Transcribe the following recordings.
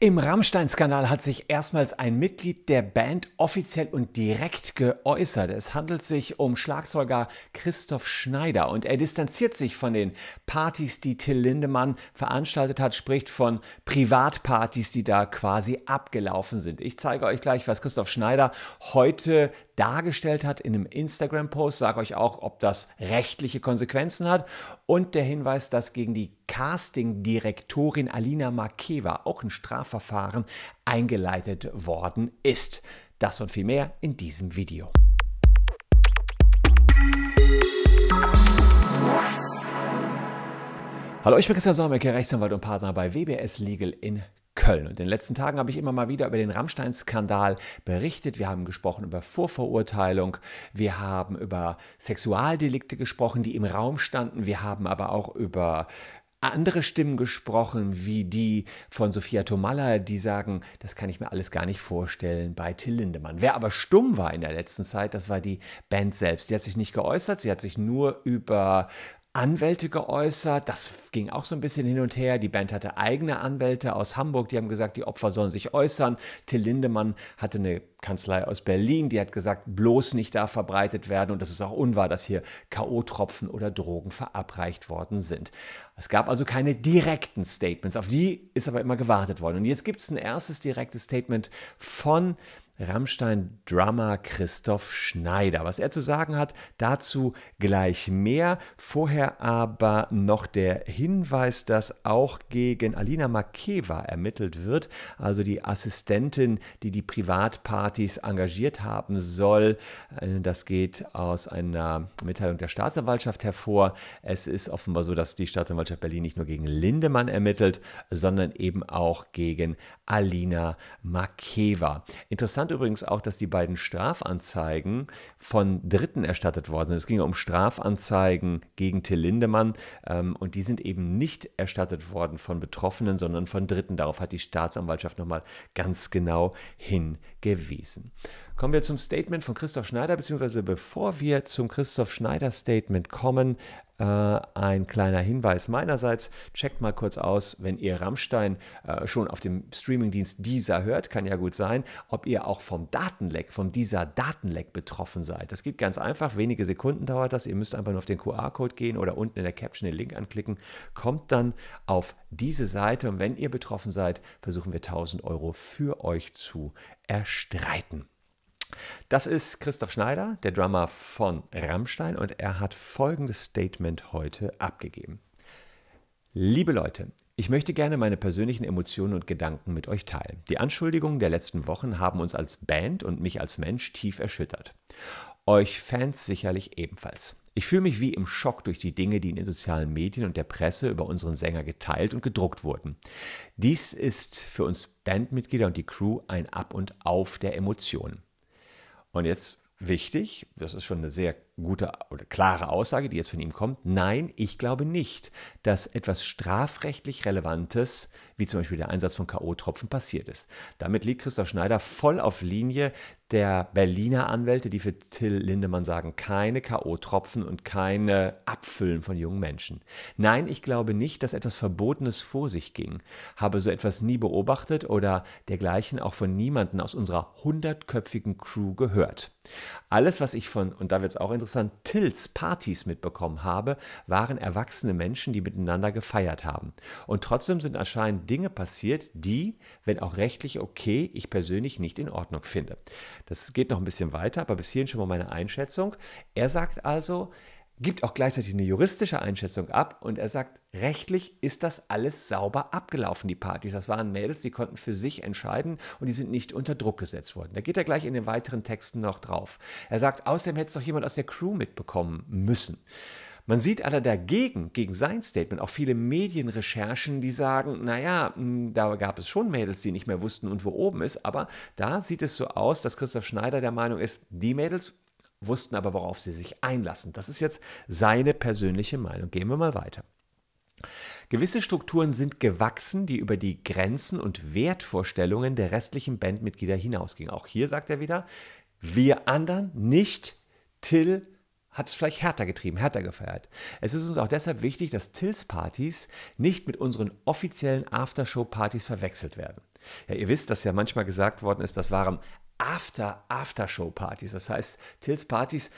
Im Rammstein-Skandal hat sich erstmals ein Mitglied der Band offiziell und direkt geäußert. Es handelt sich um Schlagzeuger Christoph Schneider und er distanziert sich von den Partys, die Till Lindemann veranstaltet hat, spricht von Privatpartys, die da quasi abgelaufen sind. Ich zeige euch gleich, was Christoph Schneider heute dargestellt hat in einem Instagram-Post, sage euch auch, ob das rechtliche Konsequenzen hat und der Hinweis, dass gegen die Castingdirektorin Alina Markeva auch ein Strafverfahren eingeleitet worden ist. Das und viel mehr in diesem Video. Hallo, ich bin Christian Sormecke, Rechtsanwalt und Partner bei WBS Legal in Köln. Und in den letzten Tagen habe ich immer mal wieder über den Rammstein-Skandal berichtet. Wir haben gesprochen über Vorverurteilung, wir haben über Sexualdelikte gesprochen, die im Raum standen, wir haben aber auch über andere Stimmen gesprochen, wie die von Sophia Tomalla, die sagen, das kann ich mir alles gar nicht vorstellen bei Till Lindemann. Wer aber stumm war in der letzten Zeit, das war die Band selbst. Sie hat sich nicht geäußert, sie hat sich nur über Anwälte geäußert. Das ging auch so ein bisschen hin und her. Die Band hatte eigene Anwälte aus Hamburg, die haben gesagt, die Opfer sollen sich äußern. Till Lindemann hatte eine Kanzlei aus Berlin, die hat gesagt, bloß nicht da verbreitet werden und das ist auch unwahr, dass hier KO-Tropfen oder Drogen verabreicht worden sind. Es gab also keine direkten Statements, auf die ist aber immer gewartet worden. Und jetzt gibt es ein erstes direktes Statement von Rammstein-Drummer Christoph Schneider. Was er zu sagen hat, dazu gleich mehr. Vorher aber noch der Hinweis, dass auch gegen Alina Makeva ermittelt wird, also die Assistentin, die die Privatpartys engagiert haben soll. Äh, das geht aus einer Mitteilung der Staatsanwaltschaft hervor. Es ist offenbar so, dass die Staatsanwaltschaft Berlin nicht nur gegen Lindemann ermittelt, sondern eben auch gegen Alina Makeva. Interessant Interessant übrigens auch, dass die beiden Strafanzeigen von Dritten erstattet worden sind. Es ging ja um Strafanzeigen gegen Till Lindemann ähm, und die sind eben nicht erstattet worden von Betroffenen, sondern von Dritten. Darauf hat die Staatsanwaltschaft nochmal ganz genau hingewiesen. Kommen wir zum Statement von Christoph Schneider, beziehungsweise bevor wir zum Christoph Schneider Statement kommen, äh, ein kleiner Hinweis meinerseits. Checkt mal kurz aus, wenn ihr Rammstein äh, schon auf dem Streamingdienst dieser hört, kann ja gut sein, ob ihr auch vom Datenleck, von dieser Datenleck betroffen seid. Das geht ganz einfach, wenige Sekunden dauert das. Ihr müsst einfach nur auf den QR-Code gehen oder unten in der Caption den Link anklicken, kommt dann auf diese Seite und wenn ihr betroffen seid, versuchen wir 1000 Euro für euch zu erstreiten. Das ist Christoph Schneider, der Drummer von Rammstein, und er hat folgendes Statement heute abgegeben. Liebe Leute, ich möchte gerne meine persönlichen Emotionen und Gedanken mit euch teilen. Die Anschuldigungen der letzten Wochen haben uns als Band und mich als Mensch tief erschüttert. Euch Fans sicherlich ebenfalls. Ich fühle mich wie im Schock durch die Dinge, die in den sozialen Medien und der Presse über unseren Sänger geteilt und gedruckt wurden. Dies ist für uns Bandmitglieder und die Crew ein Ab und Auf der Emotionen. Und jetzt wichtig, das ist schon eine sehr gute oder klare Aussage, die jetzt von ihm kommt. Nein, ich glaube nicht, dass etwas strafrechtlich Relevantes, wie zum Beispiel der Einsatz von K.O.-Tropfen, passiert ist. Damit liegt Christoph Schneider voll auf Linie der Berliner Anwälte, die für Till Lindemann sagen, keine K.O.-Tropfen und keine Abfüllen von jungen Menschen. Nein, ich glaube nicht, dass etwas Verbotenes vor sich ging. Habe so etwas nie beobachtet oder dergleichen auch von niemandem aus unserer hundertköpfigen Crew gehört. Alles, was ich von, und da wird es auch interessant, interessant Tills Partys mitbekommen habe, waren erwachsene Menschen, die miteinander gefeiert haben. Und trotzdem sind anscheinend Dinge passiert, die, wenn auch rechtlich okay, ich persönlich nicht in Ordnung finde. Das geht noch ein bisschen weiter, aber bis hierhin schon mal meine Einschätzung. Er sagt also, gibt auch gleichzeitig eine juristische Einschätzung ab und er sagt, rechtlich ist das alles sauber abgelaufen, die Partys. Das waren Mädels, die konnten für sich entscheiden und die sind nicht unter Druck gesetzt worden. Da geht er gleich in den weiteren Texten noch drauf. Er sagt, außerdem hätte es doch jemand aus der Crew mitbekommen müssen. Man sieht aber dagegen, gegen sein Statement, auch viele Medienrecherchen, die sagen, naja, hm, da gab es schon Mädels, die nicht mehr wussten und wo oben ist, aber da sieht es so aus, dass Christoph Schneider der Meinung ist, die Mädels wussten aber, worauf sie sich einlassen. Das ist jetzt seine persönliche Meinung. Gehen wir mal weiter. Gewisse Strukturen sind gewachsen, die über die Grenzen und Wertvorstellungen der restlichen Bandmitglieder hinausgingen. Auch hier sagt er wieder, wir anderen nicht, Till hat es vielleicht härter getrieben, härter gefeiert. Es ist uns auch deshalb wichtig, dass Tills Partys nicht mit unseren offiziellen Aftershow-Partys verwechselt werden. Ja, ihr wisst, dass ja manchmal gesagt worden ist, das waren after show partys Das heißt, Tills Partys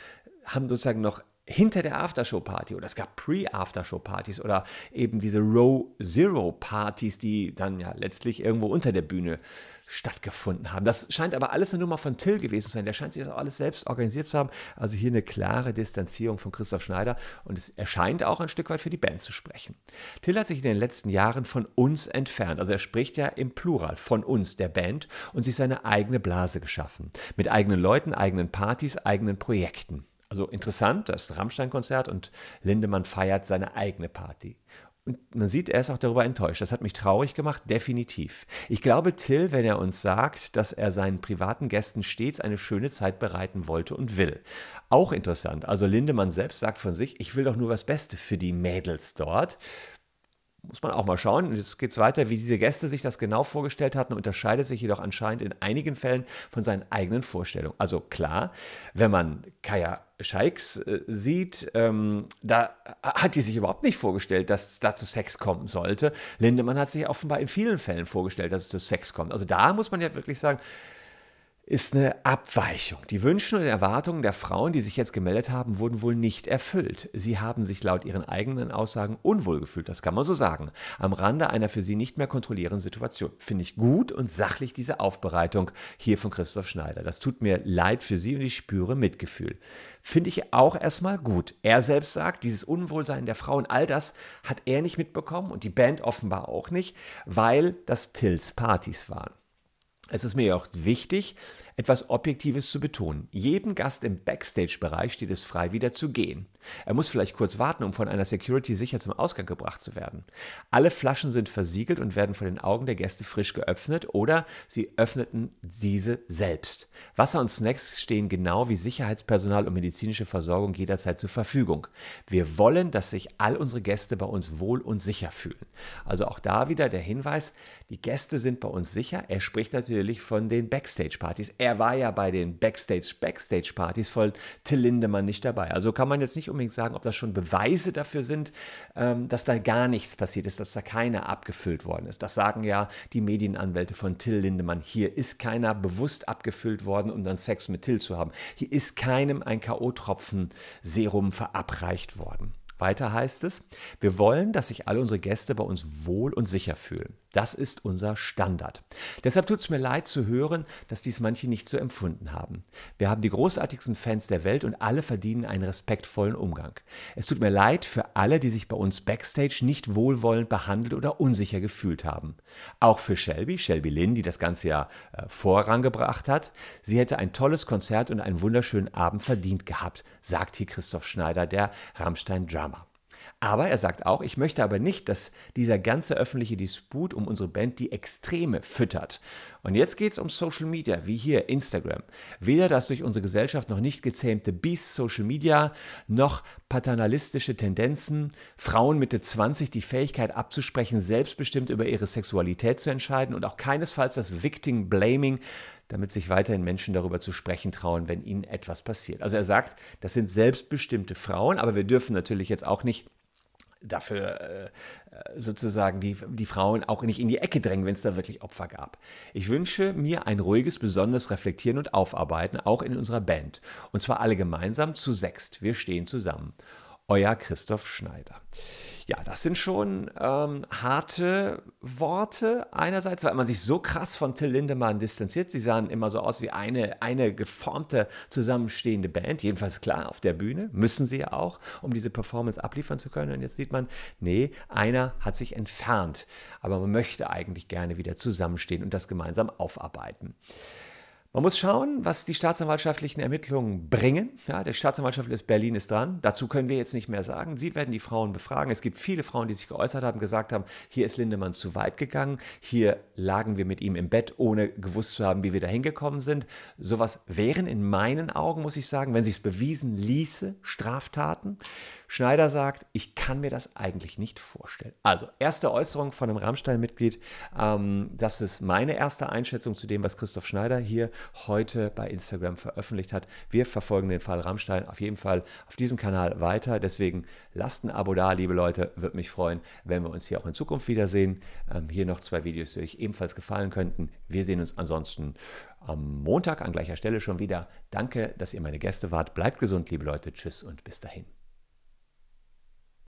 haben sozusagen noch hinter der Aftershow-Party oder es gab Pre-Aftershow-Partys oder eben diese Row-Zero-Partys, die dann ja letztlich irgendwo unter der Bühne stattgefunden haben. Das scheint aber alles eine Nummer von Till gewesen zu sein. Der scheint sich das auch alles selbst organisiert zu haben. Also hier eine klare Distanzierung von Christoph Schneider und es erscheint auch ein Stück weit für die Band zu sprechen. Till hat sich in den letzten Jahren von uns entfernt. Also er spricht ja im Plural von uns, der Band, und sich seine eigene Blase geschaffen. Mit eigenen Leuten, eigenen Partys, eigenen Projekten. Also interessant, das Rammstein-Konzert und Lindemann feiert seine eigene Party. Und man sieht, er ist auch darüber enttäuscht. Das hat mich traurig gemacht, definitiv. Ich glaube, Till, wenn er uns sagt, dass er seinen privaten Gästen stets eine schöne Zeit bereiten wollte und will. Auch interessant. Also Lindemann selbst sagt von sich, ich will doch nur was Beste für die Mädels dort. Muss man auch mal schauen. jetzt geht es weiter, wie diese Gäste sich das genau vorgestellt hatten, unterscheidet sich jedoch anscheinend in einigen Fällen von seinen eigenen Vorstellungen. Also klar, wenn man Kaya Scheiks äh, sieht, ähm, da hat die sich überhaupt nicht vorgestellt, dass da zu Sex kommen sollte. Lindemann hat sich offenbar in vielen Fällen vorgestellt, dass es zu Sex kommt. Also da muss man ja wirklich sagen, ist eine Abweichung. Die Wünsche und Erwartungen der Frauen, die sich jetzt gemeldet haben, wurden wohl nicht erfüllt. Sie haben sich laut ihren eigenen Aussagen unwohl gefühlt, das kann man so sagen, am Rande einer für sie nicht mehr kontrollierenden Situation. Finde ich gut und sachlich diese Aufbereitung hier von Christoph Schneider. Das tut mir leid für sie und ich spüre Mitgefühl. Finde ich auch erstmal gut. Er selbst sagt, dieses Unwohlsein der Frauen, all das hat er nicht mitbekommen und die Band offenbar auch nicht, weil das Tills Partys waren. Es ist mir auch wichtig, etwas Objektives zu betonen. Jedem Gast im Backstage-Bereich steht es frei, wieder zu gehen. Er muss vielleicht kurz warten, um von einer Security sicher zum Ausgang gebracht zu werden. Alle Flaschen sind versiegelt und werden vor den Augen der Gäste frisch geöffnet oder sie öffneten diese selbst. Wasser und Snacks stehen genau wie Sicherheitspersonal und medizinische Versorgung jederzeit zur Verfügung. Wir wollen, dass sich all unsere Gäste bei uns wohl und sicher fühlen. Also auch da wieder der Hinweis, die Gäste sind bei uns sicher. Er spricht natürlich von den Backstage-Partys. Er er war ja bei den Backstage-Backstage-Partys von Till Lindemann nicht dabei. Also kann man jetzt nicht unbedingt sagen, ob das schon Beweise dafür sind, ähm, dass da gar nichts passiert ist, dass da keiner abgefüllt worden ist. Das sagen ja die Medienanwälte von Till Lindemann. Hier ist keiner bewusst abgefüllt worden, um dann Sex mit Till zu haben. Hier ist keinem ein K.O.-Tropfen-Serum verabreicht worden. Weiter heißt es, wir wollen, dass sich alle unsere Gäste bei uns wohl und sicher fühlen. Das ist unser Standard. Deshalb tut es mir leid zu hören, dass dies manche nicht so empfunden haben. Wir haben die großartigsten Fans der Welt und alle verdienen einen respektvollen Umgang. Es tut mir leid für alle, die sich bei uns backstage nicht wohlwollend behandelt oder unsicher gefühlt haben. Auch für Shelby, Shelby Lynn, die das ganze Jahr äh, vorangebracht hat. Sie hätte ein tolles Konzert und einen wunderschönen Abend verdient gehabt, sagt hier Christoph Schneider, der Rammstein Drum. Aber er sagt auch, ich möchte aber nicht, dass dieser ganze öffentliche Disput um unsere Band die Extreme füttert. Und jetzt geht es um Social Media, wie hier Instagram. Weder das durch unsere Gesellschaft noch nicht gezähmte Beast Social Media, noch paternalistische Tendenzen, Frauen Mitte 20 die Fähigkeit abzusprechen, selbstbestimmt über ihre Sexualität zu entscheiden und auch keinesfalls das Victim Blaming, damit sich weiterhin Menschen darüber zu sprechen trauen, wenn ihnen etwas passiert. Also er sagt, das sind selbstbestimmte Frauen, aber wir dürfen natürlich jetzt auch nicht dafür äh, sozusagen die, die Frauen auch nicht in die Ecke drängen, wenn es da wirklich Opfer gab. Ich wünsche mir ein ruhiges, besonders Reflektieren und Aufarbeiten, auch in unserer Band. Und zwar alle gemeinsam zu sechst. Wir stehen zusammen. Euer Christoph Schneider. Ja, das sind schon ähm, harte Worte einerseits, weil man sich so krass von Till Lindemann distanziert. Sie sahen immer so aus wie eine, eine geformte, zusammenstehende Band. Jedenfalls klar, auf der Bühne müssen sie ja auch, um diese Performance abliefern zu können. Und jetzt sieht man, nee, einer hat sich entfernt. Aber man möchte eigentlich gerne wieder zusammenstehen und das gemeinsam aufarbeiten. Man muss schauen, was die staatsanwaltschaftlichen Ermittlungen bringen. Ja, der Staatsanwaltschaft ist Berlin ist dran. Dazu können wir jetzt nicht mehr sagen. Sie werden die Frauen befragen. Es gibt viele Frauen, die sich geäußert haben, gesagt haben, hier ist Lindemann zu weit gegangen. Hier lagen wir mit ihm im Bett, ohne gewusst zu haben, wie wir da hingekommen sind. Sowas wären in meinen Augen, muss ich sagen, wenn sich es bewiesen ließe, Straftaten. Schneider sagt, ich kann mir das eigentlich nicht vorstellen. Also, erste Äußerung von einem Rammstein-Mitglied. Ähm, das ist meine erste Einschätzung zu dem, was Christoph Schneider hier heute bei Instagram veröffentlicht hat. Wir verfolgen den Fall Rammstein auf jeden Fall auf diesem Kanal weiter. Deswegen lasst ein Abo da, liebe Leute. Würde mich freuen, wenn wir uns hier auch in Zukunft wiedersehen. Ähm, hier noch zwei Videos, die euch ebenfalls gefallen könnten. Wir sehen uns ansonsten am Montag an gleicher Stelle schon wieder. Danke, dass ihr meine Gäste wart. Bleibt gesund, liebe Leute. Tschüss und bis dahin.